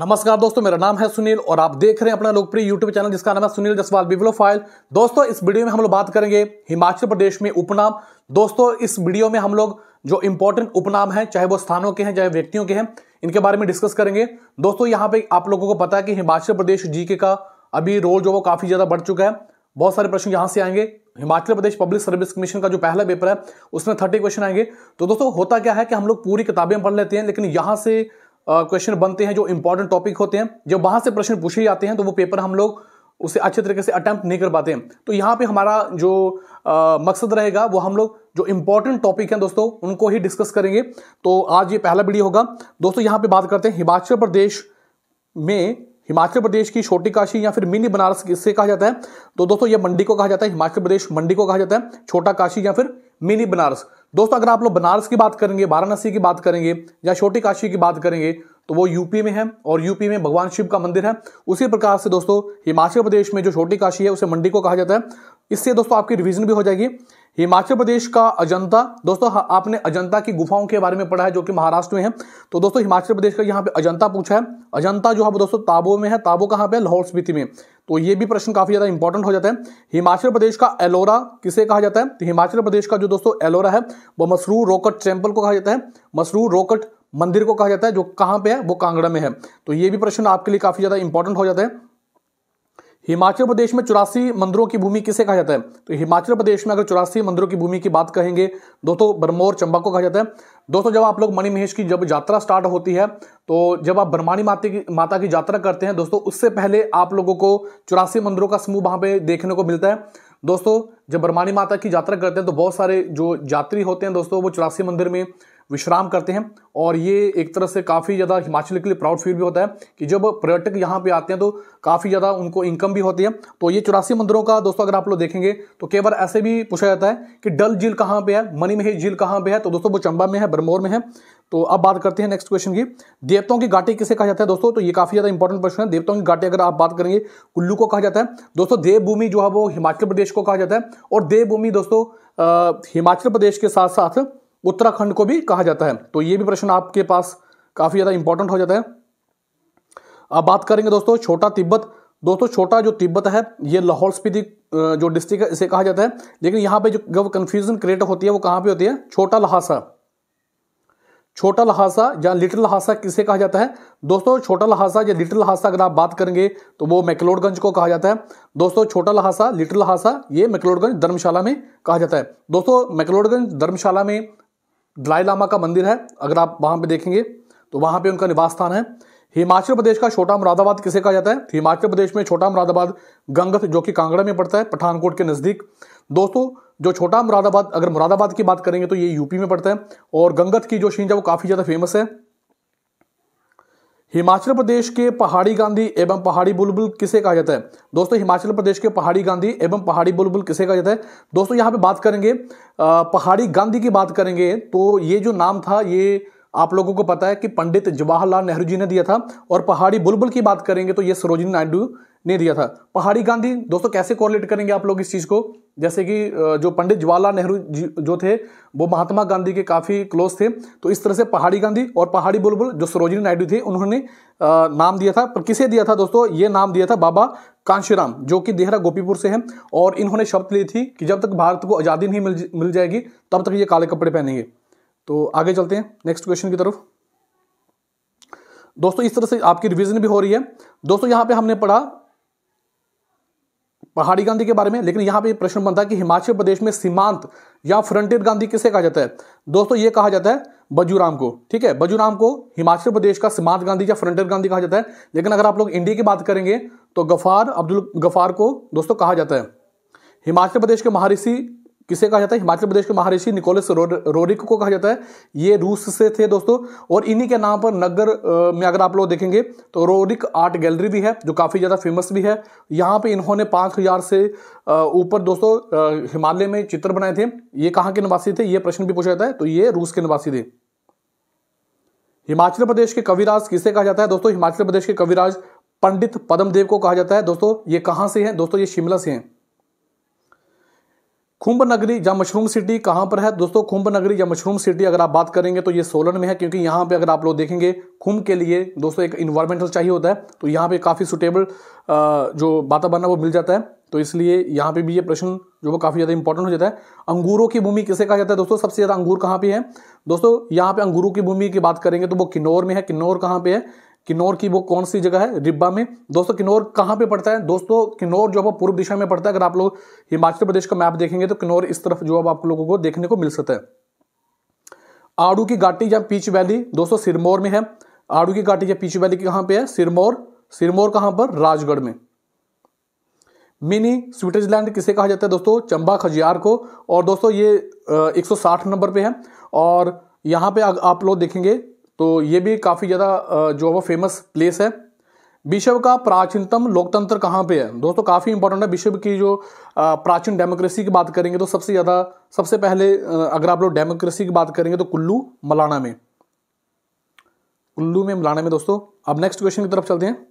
नमस्कार दोस्तों मेरा नाम है सुनील और आप देख रहे हैं अपना लोकप्रिय यूट्यूब चैनल जिसका नाम है सुनील जसवाल बिवलो फाइल दोस्तों इस वीडियो में हम लोग बात करेंगे हिमाचल प्रदेश में उपनाम दोस्तों इस वीडियो में हम लोग जो इंपॉर्टेंट उपनाम है चाहे वो स्थानों के हैं चाहे व्यक्तियों के हैं इनके बारे में डिस्कस करेंगे दोस्तों यहाँ पे आप लोगों को पता है कि हिमाचल प्रदेश जीके का अभी रोल जो वो काफी ज्यादा बढ़ चुका है बहुत सारे प्रश्न यहाँ से आएंगे Himachal Pradesh public service commission का जो पहला पेपर है उसमें थर्टी क्वेश्चन आएंगे तो दोस्तों होता क्या है कि हम लोग पूरी किताबें पढ़ लेते हैं लेकिन यहाँ से क्वेश्चन बनते हैं जो इंपॉर्टेंट टॉपिक होते हैं जब वहां से प्रश्न पूछे जाते हैं तो वो पेपर हम लोग उसे अच्छे तरीके से अटैम्प्ट नहीं कर पाते हैं तो यहाँ पे हमारा जो आ, मकसद रहेगा वो हम लोग जो इंपॉर्टेंट टॉपिक हैं दोस्तों उनको ही डिस्कस करेंगे तो आज ये पहला वीडियो होगा दोस्तों यहाँ पे बात करते हैं हिमाचल प्रदेश में हिमाचल प्रदेश की छोटी काशी या फिर मिनी बनारस किससे कहा जाता है तो दोस्तों ये मंडी को कहा जाता है हिमाचल प्रदेश मंडी को कहा जाता है छोटा काशी या फिर मिनी बनारस दोस्तों अगर आप लोग बनारस की बात करेंगे वाराणसी की बात करेंगे या छोटी काशी की बात करेंगे तो वो यूपी में है और यूपी में भगवान शिव का मंदिर है उसी प्रकार से दोस्तों हिमाचल प्रदेश में जो छोटी काशी है उसे मंडी को कहा जाता है इससे दोस्तों आपकी रिविजन भी हो जाएगी हिमाचल प्रदेश का अजंता दोस्तों आपने अजंता की गुफाओं के बारे में पढ़ा है जो कि महाराष्ट्र में है तो दोस्तों हिमाचल प्रदेश का यहाँ पे अजंता पूछा है अजंता जो है दोस्तों ताबो में है ताबो कहाँ पे लाहौल स्पीति में तो ये भी प्रश्न काफी ज्यादा इंपॉर्टेंट हो जाता है हिमाचल प्रदेश का एलोरा किसे कहा जाता है तो हिमाचल प्रदेश का जो दोस्तों एलोरा है वो मसरूर रोकट टेम्पल को कहा जाता है मसरूर रोकट मंदिर को कहा जाता है जो कहाँ पे है वो कांगड़ा में है तो ये भी प्रश्न आपके लिए काफ़ी ज़्यादा इंपॉर्टेंट हो जाता है हिमाचल प्रदेश में चौरासी मंदिरों की भूमि किसे कहा जाता है तो हिमाचल प्रदेश में अगर चौरासी मंदिरों की भूमि की बात कहेंगे दोस्तों ब्रह्मोर चंबा को कहा जाता है दोस्तों जब आप लोग मणि महेश की जब यात्रा स्टार्ट होती है तो जब आप ब्रह्माणी माता की माता की यात्रा करते हैं दोस्तों उससे पहले आप लोगों को चौरासी मंदिरों का समूह वहां पे देखने को मिलता है दोस्तों जब ब्रह्माणी माता की यात्रा करते हैं तो बहुत सारे जो यात्री होते हैं दोस्तों वो चौरासी मंदिर में विश्राम करते हैं और ये एक तरह से काफ़ी ज़्यादा हिमाचल के लिए प्राउड फील भी होता है कि जब पर्यटक यहाँ पे आते हैं तो काफ़ी ज़्यादा उनको इनकम भी होती है तो ये चौरासी मंदिरों का दोस्तों अगर आप लोग देखेंगे तो कई बार ऐसे भी पूछा जाता है कि डल झील कहाँ पे है मनी महेश झील कहाँ पे है तो दोस्तों वो चंबा में है बरमौर में है तो अब बात करते हैं नेक्स्ट क्वेश्चन की देवताओं की घाटी किसे कहा जाता है दोस्तों तो ये काफ़ी ज़्यादा इंपॉर्टेंट क्वेश्चन है देवताओं की घाटी अगर आप बात करेंगे कुल्लू को कहा जाता है दोस्तों देवभूमि जो है वो हिमाचल प्रदेश को कहा जाता है और देवभूमि दोस्तों हिमाचल प्रदेश के साथ साथ उत्तराखंड को भी कहा जाता है तो ये भी प्रश्न आपके पास काफ़ी ज़्यादा इंपॉर्टेंट हो जाता है अब बात करेंगे दोस्तों छोटा तिब्बत दोस्तों छोटा जो तिब्बत है ये लाहौल स्पीति जो डिस्ट्रिक्ट है इसे कहा जाता है लेकिन यहाँ पे जो कन्फ्यूजन क्रिएट होती है वो कहाँ पे होती है छोटा लहासा छोटा लहासा या लिटिल लहासा किसे कहा जाता है दोस्तों छोटा लहासा या लिटिल लहासा अगर आप बात करेंगे तो वो मैकलोडगंज को कहा जाता है दोस्तों छोटा लहासा लिटिल लहासा ये मैकलोडगंज धर्मशाला में कहा जाता है दोस्तों मैकलोडगंज धर्मशाला में दलाई लामा का मंदिर है अगर आप वहाँ पे देखेंगे तो वहाँ पे उनका निवास स्थान है हिमाचल प्रदेश का छोटा मुरादाबाद किसे कहा जाता है हिमाचल प्रदेश में छोटा मुरादाबाद गंगत जो कि कांगड़ा में पड़ता है पठानकोट के नज़दीक दोस्तों जो छोटा मुरादाबाद अगर मुरादाबाद की बात करेंगे तो ये यूपी में पड़ता है और गंगत की जो शींज है वो काफ़ी ज़्यादा फेमस है हिमाचल प्रदेश के पहाड़ी गांधी एवं पहाड़ी बुलबुल किसे कहा जाता है दोस्तों हिमाचल प्रदेश के पहाड़ी गांधी एवं पहाड़ी बुलबुल किसे कहा जाता है दोस्तों यहाँ पे बात करेंगे पहाड़ी गांधी की बात करेंगे तो ये जो नाम था ये आप लोगों को पता है कि पंडित जवाहरलाल नेहरू जी ने दिया था और पहाड़ी बुलबुल की बात करेंगे तो ये सरोजिनी नायडू ने दिया था पहाड़ी गांधी दोस्तों कैसे कोरिलेट करेंगे आप लोग इस चीज़ को जैसे कि जो पंडित जवाहरलाल नेहरू जो थे वो महात्मा गांधी के काफ़ी क्लोज थे तो इस तरह से पहाड़ी गांधी और पहाड़ी बुलबुल जो सरोजिनी नायडू थे उन्होंने नाम दिया था पर किसे दिया था दोस्तों ये नाम दिया था बाबा कांशीराम जो कि देहरा गोपीपुर से हैं और इन्होंने शब्द ली थी कि जब तक भारत को आज़ादी नहीं मिल मिल जाएगी तब तक ये काले कपड़े पहनेंगे तो आगे चलते हैं नेक्स्ट क्वेश्चन की तरफ दोस्तों इस तरह से आपकी रिविजन भी हो रही है दोस्तों यहाँ पे हमने पढ़ा पहाड़ी गांधी के बारे में लेकिन यहाँ पे प्रश्न बनता है कि हिमाचल प्रदेश में सीमांत या फ्रंटियर गांधी किसे कहा जाता है दोस्तों ये कहा जाता है बजूराम को ठीक है बजूराम को हिमाचल प्रदेश का सीमांत गांधी या फ्रंटियर गांधी कहा जाता है लेकिन अगर आप लोग इंडिया की बात करेंगे तो गफार अब्दुल गफार को दोस्तों कहा जाता है हिमाचल प्रदेश के महारिषि किसे कहा जाता है हिमाचल प्रदेश के महारिषि निकोलस रोरिक को कहा जाता है ये रूस से थे दोस्तों और इन्हीं के नाम पर नगर में अगर आप लोग देखेंगे तो रोरिक आर्ट गैलरी भी है जो काफ़ी ज़्यादा फेमस भी है यहाँ पे इन्होंने पाँच हज़ार से ऊपर दोस्तों हिमालय में चित्र बनाए थे ये कहाँ के निवासी थे ये प्रश्न भी पूछा जाता है तो ये रूस के निवासी थे हिमाचल प्रदेश के कविराज किसे कहा जाता है दोस्तों हिमाचल प्रदेश के कविराज पंडित पदमदेव को कहा जाता है दोस्तों ये कहाँ से हैं दोस्तों ये शिमला से हैं कुंभ नगरी या मशरूम सिटी कहाँ पर है दोस्तों कुंभ नगरी या मशरूम सिटी अगर आप बात करेंगे तो ये सोलन में है क्योंकि यहाँ पे अगर आप लोग देखेंगे कुंभ के लिए दोस्तों एक इन्वायरमेंटल चाहिए होता है तो यहाँ पे काफ़ी सुटेबल जो वातावरण वो मिल जाता है तो इसलिए यहाँ पे भी ये प्रश्न जो वो काफ़ी ज़्यादा इंपॉर्टेंट हो जाता है अंगूरों की भूमि किसे कहा जाता है दोस्तों सबसे ज़्यादा अंगूर कहाँ पे है दोस्तों यहाँ पे अंगूरों की भूमि की बात करेंगे तो वो किन्नौर में है किन्नौर कहाँ पे है किन्नौर की वो कौन सी जगह है रिब्बा में दोस्तों किन्नौर कहाँ पे पड़ता है दोस्तों किन्नौर जो है पूर्व दिशा में पड़ता है अगर आप लोग हिमाचल प्रदेश का मैप देखेंगे तो किन्नौर इस तरफ जो अब आप लोगों को देखने को मिल सकता है आड़ू की घाटी या पीच वैली दोस्तों सिरमौर में है आड़ू की घाटी या पीच वैली कहाँ पे है सिरमौर सिरमौर कहाँ पर राजगढ़ में मिनी स्विट्जरलैंड किसे कहा जाता है दोस्तों चंबा खजियार को और दोस्तों ये 160 नंबर पे है और यहाँ पे आप लोग देखेंगे तो ये भी काफ़ी ज़्यादा जो है वो फेमस प्लेस है विश्व का प्राचीनतम लोकतंत्र कहाँ पे है दोस्तों काफ़ी इंपॉर्टेंट है विश्व की जो प्राचीन डेमोक्रेसी की बात करेंगे तो सबसे ज़्यादा सबसे पहले अगर आप लोग डेमोक्रेसी की बात करेंगे तो कुल्लू मलाना में कुल्लू में मलाना में दोस्तों अब नेक्स्ट क्वेश्चन की तरफ चलते हैं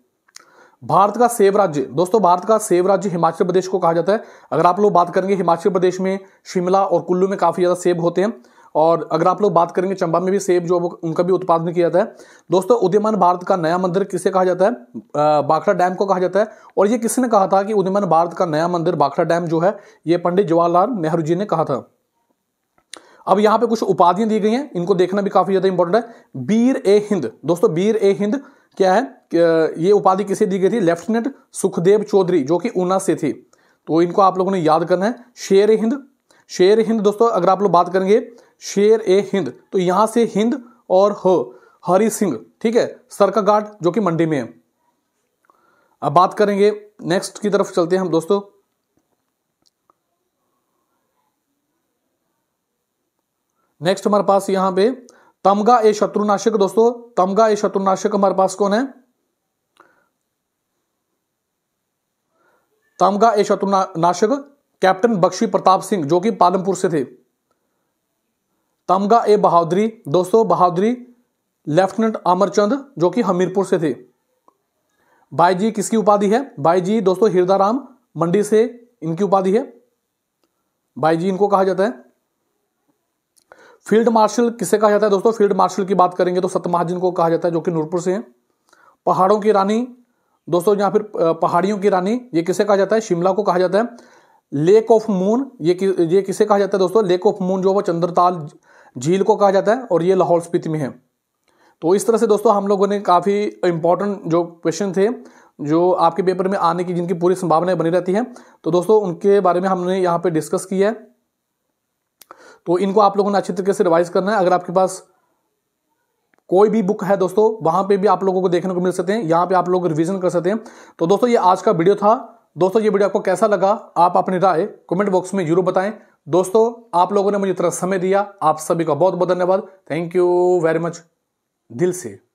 भारत का सेव राज्य दोस्तों भारत का सेव राज्य हिमाचल प्रदेश को कहा जाता है अगर आप लोग बात करेंगे हिमाचल प्रदेश में शिमला और कुल्लू में काफ़ी ज़्यादा सेब होते हैं और अगर आप लोग बात करेंगे चंबा में भी सेब जो उनका भी उत्पादन किया जाता है दोस्तों उद्यमान भारत का नया मंदिर किसे कहा जाता है बाखड़ा डैम को कहा जाता है और ये किसने कहा था कि उद्यमान भारत का नया मंदिर बाखड़ा डैम जो है ये पंडित जवाहरलाल नेहरू जी ने कहा था अब यहाँ पे कुछ उपाधियां दी गई हैं इनको देखना भी काफी ज्यादा इंपॉर्टेंट है बीर ए हिंद दोस्तों बीर ए हिंद क्या है ये उपाधि किसे दी गई थी लेफ्टिनेंट सुखदेव चौधरी जो कि ऊना से थी तो इनको आप लोगों ने याद करना है शेर हिंद शेर हिंद दोस्तों अगर आप लोग बात करेंगे शेर ए हिंद तो यहां से हिंद और ह हरी सिंह ठीक है सरका घाट जो कि मंडी में है अब बात करेंगे नेक्स्ट की तरफ चलते हैं हम दोस्तों नेक्स्ट हमारे पास यहां पे तमगा ए शत्रुनाशक दोस्तों तमगा ए शत्रुनाशक हमारे पास कौन है तमगा ए शत्रुनाशक कैप्टन बख्शी प्रताप सिंह जो कि पालमपुर से थे तमगा ए बहादुरी दोस्तों बहादुरी लेफ्टिनेंट अमरचंद जो कि हमीरपुर से थे भाई जी किसकी उपाधि है भाई जी दोस्तों हिरदाराम मंडी से इनकी उपाधि है भाई जी इनको कहा जाता है फील्ड मार्शल किसे कहा जाता है दोस्तों फील्ड मार्शल की बात करेंगे तो सतमहाजन को कहा जाता है जो कि नूरपुर से हैं पहाड़ों की रानी दोस्तों यहां फिर पहाड़ियों की रानी ये किसे कहा जाता है शिमला को कहा जाता है लेक ऑफ मून ये कि, ये किसे कहा जाता है दोस्तों लेक ऑफ मून जो वो चंद्रताल झील को कहा जाता है और ये लाहौल स्पीति में है तो इस तरह से दोस्तों हम लोगों ने काफ़ी इंपॉर्टेंट जो क्वेश्चन थे जो आपके पेपर में आने की जिनकी पूरी संभावनाएं बनी रहती हैं तो दोस्तों उनके बारे में हमने यहाँ पे डिस्कस किया है तो इनको आप लोगों ने अच्छी तरीके से रिवाइज करना है अगर आपके पास कोई भी बुक है दोस्तों वहां पे भी आप लोगों को देखने को मिल सकते हैं यहाँ पे आप लोग रिविजन कर सकते हैं तो दोस्तों ये आज का वीडियो था दोस्तों ये वीडियो आपको कैसा लगा आप अपनी राय कमेंट बॉक्स में जरूर बताएं दोस्तों आप लोगों ने मुझे इतना समय दिया आप सभी का बहुत बहुत धन्यवाद थैंक यू वेरी मच दिल से